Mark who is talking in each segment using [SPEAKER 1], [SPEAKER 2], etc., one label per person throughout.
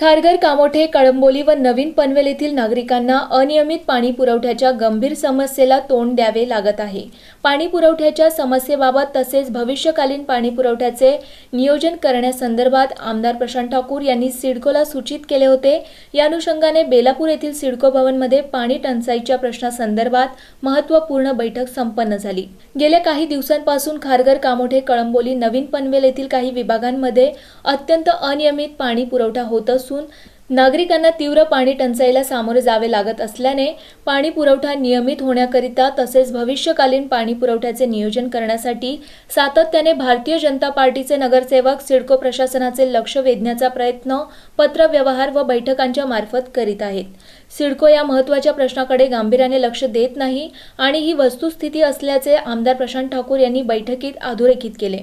[SPEAKER 1] खारघर कामोठे कळंबोली व नवीन पनवेल येथील नागरिकांना अनियमित पाणी पुरवठ्याच्या गंभीर समस्येला तोंड द्यावे लागत आहे पाणी पुरवठ्याच्या समस्येबाबत तसेच भविष्यकालीन पाणी पुरवठ्याचे नियोजन करण्यासंदर्भात आमदार प्रशांत ठाकूर यांनी सिडकोला सूचित केले होते या अनुषंगाने बेलापूर येथील सिडको भवनमध्ये पाणी टंचाईच्या प्रश्नासंदर्भात महत्त्वपूर्ण बैठक संपन्न झाली गेल्या काही दिवसांपासून खारघर कामोठे कळंबोली नवीन पनवेल येथील काही विभागांमध्ये अत्यंत अनियमित पाणी पुरवठा होत असून नागरिकांना तीव्र पाणी टंचाईला सामोरे जावे लागत असल्याने पाणी पुरवठा नियमित होण्याकरिता तसेच भविष्यकालीन पाणी पुरवठ्याचे नियोजन करण्यासाठी सातत्याने भारतीय जनता पार्टीचे नगरसेवक सिडको प्रशासनाचे लक्ष वेधण्याचा प्रयत्न पत्रव्यवहार व बैठकांच्या मार्फत करीत आहेत सिडको या महत्त्वाच्या प्रश्नाकडे गांभीर्याने लक्ष देत नाही आणि ही वस्तुस्थिती असल्याचे आमदार प्रशांत ठाकूर यांनी बैठकीत अधोरेखित केले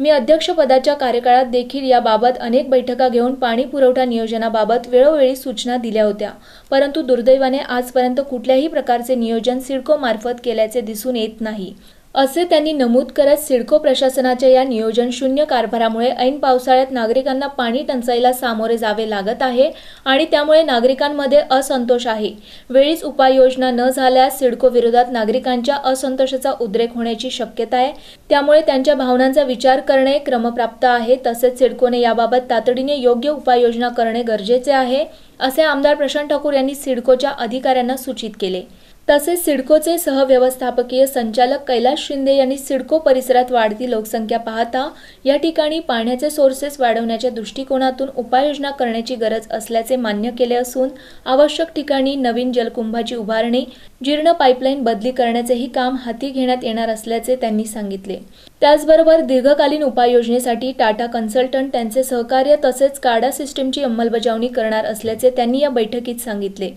[SPEAKER 1] मी अध्यक्षपदाच्या कार्यकाळात देखील याबाबत अनेक बैठका घेऊन पाणी पुरवठा नियोजनाबाबत वेळोवेळी सूचना दिल्या होत्या परंतु दुर्दैवाने आजपर्यंत कुठल्याही प्रकारचे नियोजन सिडको मार्फत केल्याचे दिसून येत नाही असे त्यांनी नमूद करत सिडको प्रशासनाच्या या नियोजन शून्य कारभारामुळे ऐन पावसाळ्यात नागरिकांना पाणी टंचाईला सामोरे जावे लागत आहे आणि त्यामुळे नागरिकांमध्ये असंतोष आहे वेळीच उपाययोजना न झाल्यास सिडको विरोधात नागरिकांच्या असंतोषाचा उद्रेक होण्याची शक्यता आहे त्यामुळे त्यांच्या भावनांचा विचार करणे क्रमप्राप्त आहे तसेच सिडकोने याबाबत तातडीने योग्य उपाययोजना करणे गरजेचे आहे असे आमदार प्रशांत ठाकूर यांनी सिडकोच्या अधिकाऱ्यांना सूचित केले तसेच सिडकोचे सहव्यवस्थापकीय संचालक कैलास शिंदे यांनी सिडको परिसरात वाढती लोकसंख्या पाहता या ठिकाणी पाण्याचे सोर्सेस वाढवण्याच्या दृष्टिकोनातून उपाययोजना करण्याची गरज असल्याचे मान्य केले असून आवश्यक ठिकाणी नवीन जलकुंभाची उभारणी जीर्ण पाईपलाईन बदली करण्याचेही काम हाती घेण्यात येणार असल्याचे त्यांनी सांगितले त्याचबरोबर दीर्घकालीन उपाययोजनेसाठी टाटा कन्सल्टंट त्यांचे सहकार्य तसेच काडा सिस्टीमची अंमलबजावणी करणार असल्याचे त्यांनी या बैठकीत सांगितले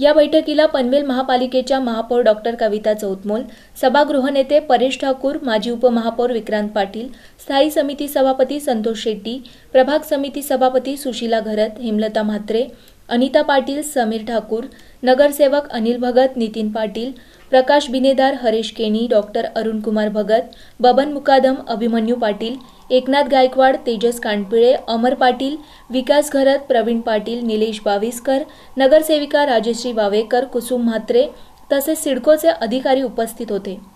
[SPEAKER 1] या बैठकीला पनवेल महापालिकेच्या महापौर डॉक्टर कविता चौतमोल सभागृह नेते परेश ठाकूर माजी उपमहापौर विक्रांत पाटील स्थायी समिती सभापती संतोष शेट्टी प्रभाग समिती सभापती सुशीला घरत हेमलता म्हात्रे अनिता पाटील समीर ठाकूर नगरसेवक अनिल भगत नितीन पाटील प्रकाश बिनेदार हरेश केनी डॉक्टर अरुणकुमार भगत बबन मुकादम अभिमन्यू पाटील एकनाथ गायकवाड तेजस कानपिळे अमर पाटील विकास घरत प्रवीण पाटील निलेश बावीसकर नगरसेविका राजश्री वावेकर कुसुम म्हात्रे तसेच सिडकोचे अधिकारी उपस्थित होते